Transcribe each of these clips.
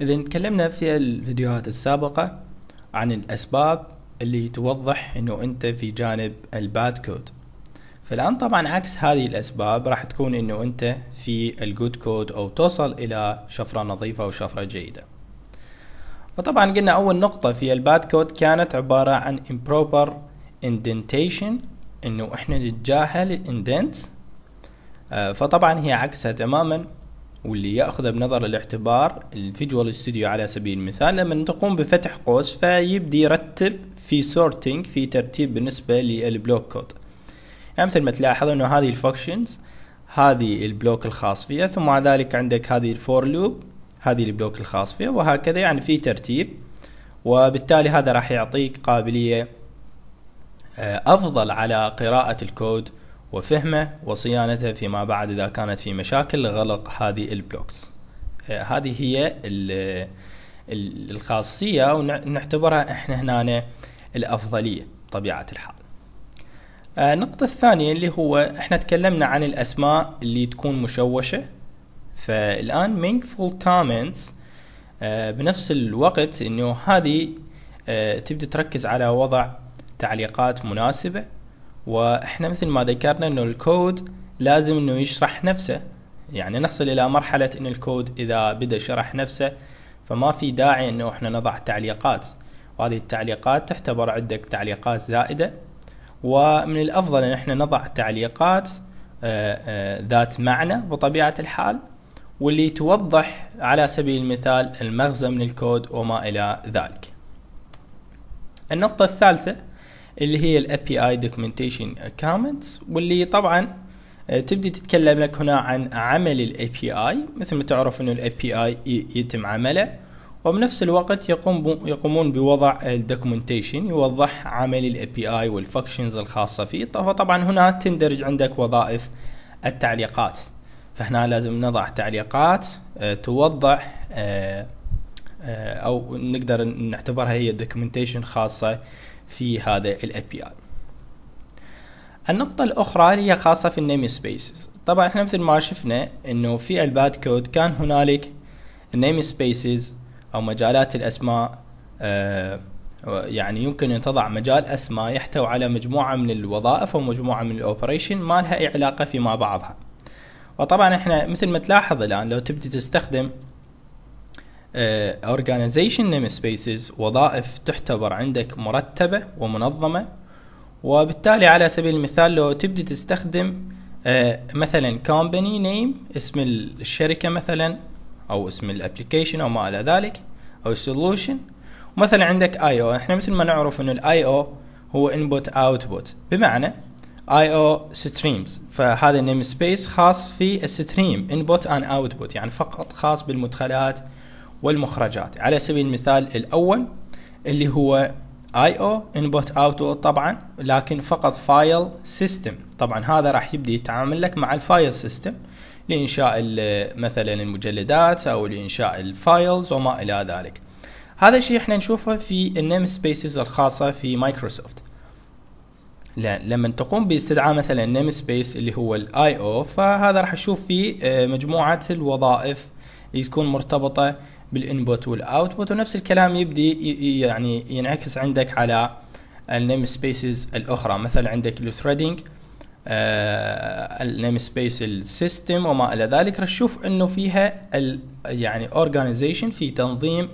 إذا تكلمنا في الفيديوهات السابقة عن الأسباب اللي توضح إنه أنت في جانب الباد كود فالآن طبعا عكس هذه الأسباب راح تكون إنه أنت في الجود كود أو توصل إلى شفرة نظيفة أو شفرة جيدة فطبعا قلنا أول نقطة في الباد كود كانت عبارة عن improper indentation إنه إحنا نتجاهل الاندنتس آه، فطبعا هي عكسها تماما واللي ياخذه بنظر الاعتبار الفيجوال ستوديو على سبيل المثال لما تقوم بفتح قوس فيبدي يرتب في سورتنج في ترتيب بالنسبه للبلوك كود يعني مثل ما تلاحظ انه هذه الفانكشنز هذه البلوك الخاص فيها ثم مع ذلك عندك هذه الفور لوب هذه البلوك الخاص فيها وهكذا يعني في ترتيب وبالتالي هذا راح يعطيك قابليه آه، افضل على قراءه الكود وفهمه وصيانته فيما بعد إذا كانت في مشاكل غلق هذه البلوكس آه، هذه هي الخاصية ونعتبرها إحنا هنا الأفضلية بطبيعة الحال آه، النقطة الثانية اللي هو إحنا تكلمنا عن الأسماء اللي تكون مشوشة فالآن meaningful comments آه، بنفس الوقت إنه هذه تبدأ تركز على وضع تعليقات مناسبة واحنا مثل ما ذكرنا انه الكود لازم انه يشرح نفسه يعني نصل الى مرحله ان الكود اذا بدا شرح نفسه فما في داعي انه احنا نضع تعليقات وهذه التعليقات تعتبر عده تعليقات زائده ومن الافضل ان احنا نضع تعليقات آه، آه، ذات معنى بطبيعه الحال واللي توضح على سبيل المثال المغزى من الكود وما الى ذلك. النقطه الثالثه اللي هي بي اي دوكيومنتيشن كومنتس واللي طبعا آه، تبدي تتكلم لك هنا عن عمل الاي بي اي مثل ما تعرف انه الاي بي اي يتم عمله وبنفس الوقت يقوم يقومون بوضع الدوكيومنتيشن يوضح عمل الاي بي اي والفانكشنز الخاصه فيه فطبعا هنا تندرج عندك وظائف التعليقات فهنا لازم نضع تعليقات آه، توضح آه، او نقدر نعتبرها هي دوكيومنتيشن خاصه في هذا الـ API النقطة الأخرى هي خاصة في النيم سبيسز طبعا احنا مثل ما شفنا انه في الباد كود كان هنالك النيم سبيسز او مجالات الاسماء آه يعني يمكن ان تضع مجال اسماء يحتوي على مجموعه من الوظائف او مجموعه من الاوبريشن ما لها اي علاقه فيما بعضها وطبعا احنا مثل ما تلاحظ الان لو تبدي تستخدم اورجانيزيشن نيم سبيسز وظائف تعتبر عندك مرتبة ومنظمة وبالتالي على سبيل المثال لو تبدي تستخدم آه، مثلا كومباني نيم اسم الشركة مثلا او اسم الابلكيشن او ما الى ذلك او السولوشن ومثلا عندك اي او احنا مثل ما نعرف انه الاي او هو انبوت اوتبوت بمعنى اي او ستريمز فهذا النيم سبيس خاص في الستريم انبوت ان اوتبوت يعني فقط خاص بالمدخلات والمخرجات على سبيل المثال الأول اللي هو IO input output طبعا لكن فقط فايل سيستم طبعا هذا راح يبدي يتعامل لك مع الفايل سيستم لإنشاء مثلا المجلدات أو لإنشاء الفايلز وما إلى ذلك هذا الشيء احنا نشوفه في النيم سبيسز الخاصة في مايكروسوفت لما تقوم باستدعاء مثلا نيم سبيس اللي هو الاي او فهذا راح اشوف فيه آه، مجموعه الوظائف اللي تكون مرتبطه بالانبوت والاوتبوت ونفس الكلام يبدي يعني ينعكس عندك على النيم سبيسز الاخرى مثلا عندك الثريدنج النيم سبيس السيستم وما الى ذلك راح تشوف انه فيها يعني اورجانيزيشن في تنظيم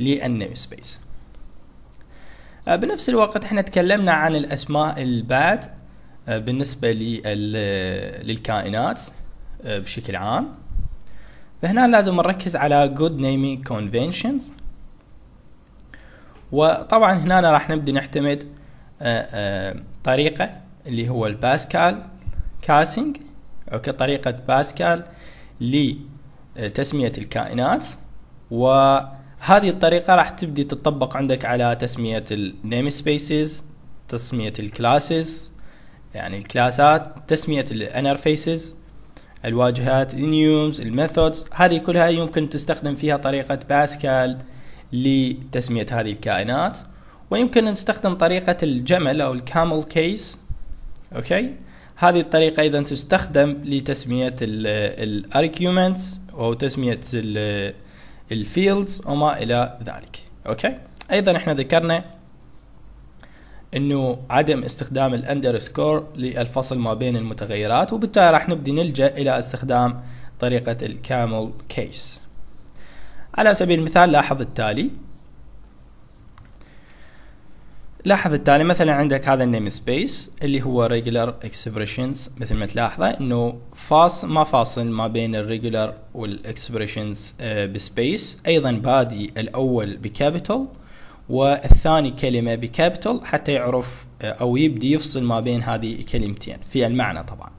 للنيم سبيس آه، بنفس الوقت احنا تكلمنا عن الاسماء الباد آه، بالنسبه آه، للكائنات بشكل عام فهنا لازم نركز على good naming conventions وطبعا هنا راح نبدأ نعتمد آه، آه، طريقة اللي هو الباسكال كاسينج اوكي طريقة باسكال لتسمية الكائنات وهذه الطريقة راح تبدي تطبق عندك على تسمية النيم سبيسز تسمية الكلاسز يعني الكلاسات تسمية الانترفيسز الواجهات النيومز الميثودز هذه كلها يمكن تستخدم فيها طريقة باسكال لتسمية هذه الكائنات ويمكن نستخدم طريقة الجمل أو الكامل كيس أوكي هذه الطريقة أيضا تستخدم لتسمية الارجيومنتس أو تسمية الفيلدز وما إلى ذلك أوكي أيضا احنا ذكرنا انه عدم استخدام الاندرسكور للفصل ما بين المتغيرات وبالتالي راح نبدي نلجا الى استخدام طريقه الكامل كيس على سبيل المثال لاحظ التالي لاحظ التالي مثلا عندك هذا النيم سبيس اللي هو ريجولار اكسبريشنز مثل ما تلاحظه انه فاص ما فاصل ما بين الريجولار والاكسبريشنز بسبيس ايضا بادي الاول بكابيتال والثاني كلمة بكابيتال حتى يعرف آه، أو يبدي يفصل ما بين هذه الكلمتين في المعنى طبعا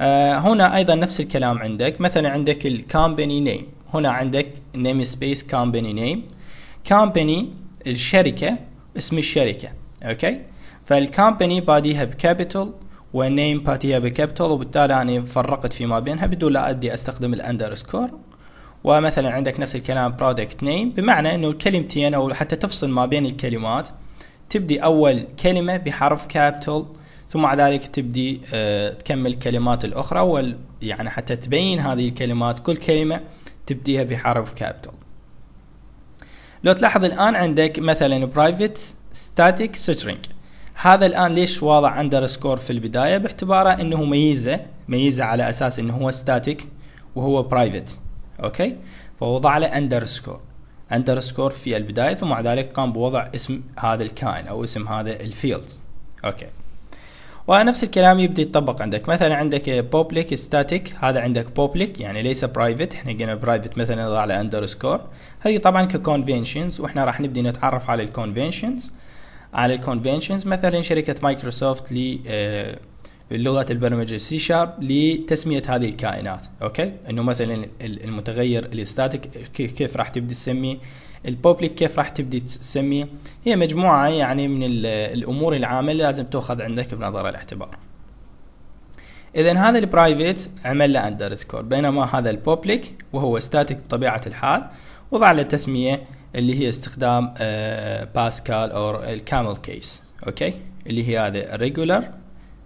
آه، هنا أيضا نفس الكلام عندك مثلا عندك الكامباني نيم هنا عندك نيم سبيس كامباني نيم كامباني الشركة اسم الشركة أوكي فالكامباني باديها بكابيتال والنيم باديها بكابيتال وبالتالي أنا فرقت فيما بينها بدون لا أدي أستخدم الأندرسكور ومثلا عندك نفس الكلام برودكت نيم بمعنى انه الكلمتين او حتى تفصل ما بين الكلمات تبدي اول كلمه بحرف كابيتال ثم بعد ذلك تبدي آه، تكمل الكلمات الاخرى وال يعني حتى تبين هذه الكلمات كل كلمه تبديها بحرف كابيتال لو تلاحظ الان عندك مثلا برايفت ستاتيك سترينج هذا الان ليش واضع سكور في البدايه باعتباره انه ميزه ميزه على اساس انه هو ستاتيك وهو برايفت اوكي فوضع له اندرسكور اندرسكور في البدايه ثم بعد ذلك قام بوضع اسم هذا الكائن او اسم هذا الفيلدز اوكي ونفس الكلام يبدا يتطبق عندك مثلا عندك بوبليك ستاتيك هذا عندك بوبليك يعني ليس برايفت احنا قلنا برايفت مثلا نضع له اندرسكور هذه طبعا ككونفنشنز واحنا راح نبدا نتعرف على الكونفنشنز على الكونفنشنز مثلا شركه مايكروسوفت ل آه، لغه البرمجه سي شارب لتسميه هذه الكائنات اوكي انه مثلا المتغير الاستاتيك كيف راح تبدي تسميه البوبليك كيف راح تبدي تسميه هي مجموعه يعني من الامور العامه اللي لازم تاخذ عندك بنظر الاعتبار اذا هذا البرايفت عمل له اندرسكور بينما هذا البوبليك وهو ستاتيك بطبيعه الحال وضع له تسميه اللي هي استخدام باسكال او الكامل كيس اوكي اللي هي هذا ريجولار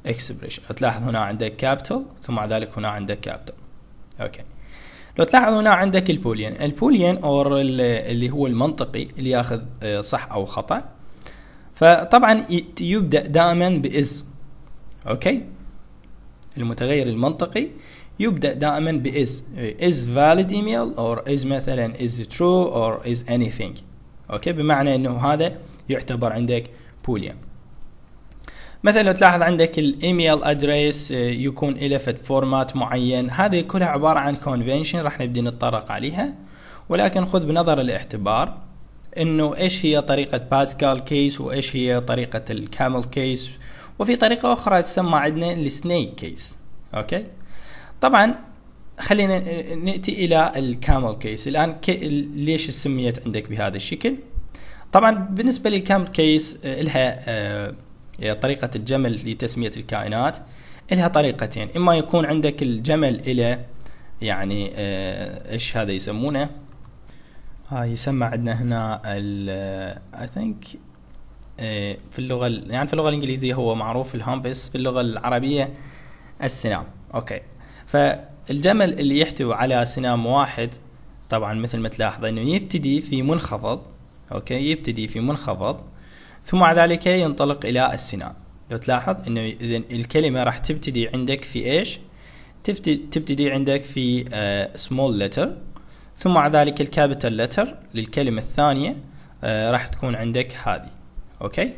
اكسبريشن تلاحظ هنا عندك كابيتال ثم بعد ذلك هنا عندك كابيتال اوكي لو تلاحظ هنا عندك البوليان البوليان اور اللي هو المنطقي اللي ياخذ آه، صح او خطا فطبعا يبدا دائما باز اوكي المتغير المنطقي يبدا دائما باز از فاليد ايميل اور از مثلا از ترو اور از اني ثينج اوكي بمعنى انه هذا يعتبر عندك بوليان مثلا لو تلاحظ عندك الايميل ادريس آه، يكون له فد فورمات معين هذه كلها عباره عن كونفنشن راح نبدي نتطرق عليها ولكن خذ بنظر الاعتبار انه ايش هي طريقه باسكال كيس وايش هي طريقه الكامل كيس وفي طريقه اخرى تسمى عندنا السنيك كيس اوكي طبعا خلينا ناتي الى الكامل كيس الان كي ليش سميت عندك بهذا الشكل طبعا بالنسبه للكامل آه، كيس لها آه، إيه، طريقة الجمل لتسمية الكائنات لها طريقتين إما يكون عندك الجمل إلى يعني آه، إيش هذا يسمونه هاي آه، يسمى عندنا هنا ال آه، I think في اللغة يعني في اللغة الإنجليزية هو معروف الهامبس بس في اللغة العربية السنام أوكي فالجمل اللي يحتوي على سنام واحد طبعا مثل ما تلاحظ انه يبتدي في منخفض اوكي يبتدي في منخفض ثم مع ذلك ينطلق إلى السنان لو تلاحظ أنه إذا الكلمة راح تبتدي عندك في إيش تبتدي عندك في آه، small letter ثم مع ذلك الكابيتال letter للكلمة الثانية آه، راح تكون عندك هذه أوكي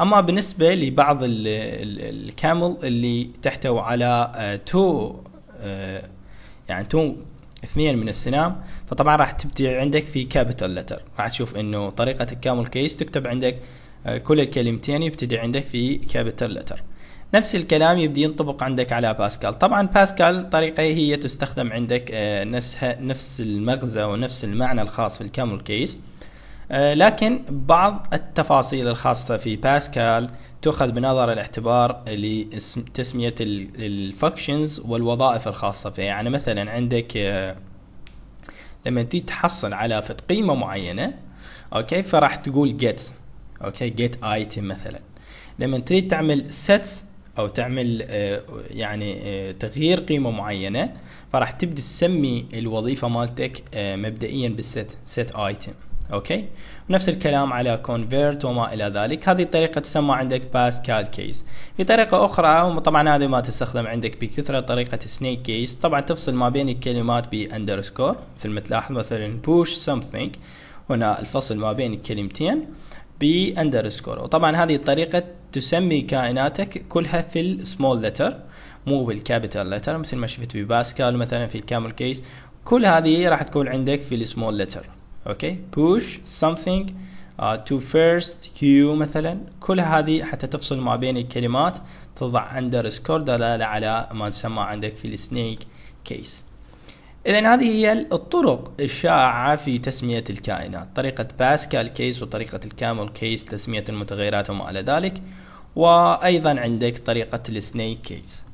اما بالنسبه لبعض الكامل اللي تحتوي على آه، تو يعني تو اثنين من السنام فطبعا راح تبدي عندك في كابيتال لتر راح تشوف انه طريقه الكامل كيس تكتب عندك آه، كل الكلمتين يبتدي عندك في كابيتال لتر نفس الكلام يبدي ينطبق عندك على باسكال طبعا باسكال طريقة هي تستخدم عندك آه، نفسها نفس المغزى ونفس المعنى الخاص في الكامل كيس آه، لكن بعض التفاصيل الخاصة في باسكال تؤخذ بنظر الاعتبار لتسمية الفانكشنز والوظائف الخاصة فيها يعني مثلا عندك آه، لما تيجي تحصل على فد قيمة معينة اوكي فراح تقول get اوكي get item مثلا لما تريد تعمل sets او تعمل آه، يعني تغيير قيمه معينه فراح تبدأ تسمي الوظيفه مالتك مبدئيا بالست set item اوكي ونفس الكلام على كونفيرت وما الى ذلك هذه الطريقه تسمى عندك باسكال كيس في طريقه اخرى وطبعا هذه ما تستخدم عندك بكثره طريقه سنيك كيس طبعا تفصل ما بين الكلمات باندرسكور مثل ما تلاحظ مثلا بوش something هنا الفصل ما بين الكلمتين باندرسكور وطبعا هذه الطريقه تسمي كائناتك كلها في السمول لتر مو بالكابيتال لتر مثل ما شفت في باسكال مثلا في الكامل كيس كل هذه راح تكون عندك في السمول لتر اوكي بوش سمثينج تو فيرست كيو مثلا كل هذه حتى تفصل ما بين الكلمات تضع اندر سكور دلالة على ما تسمى عندك في السنيك كيس إذا هذه هي الطرق الشائعة في تسمية الكائنات طريقة باسكال كيس وطريقة الكامل كيس تسمية المتغيرات وما إلى ذلك وأيضا عندك طريقة السنيك كيس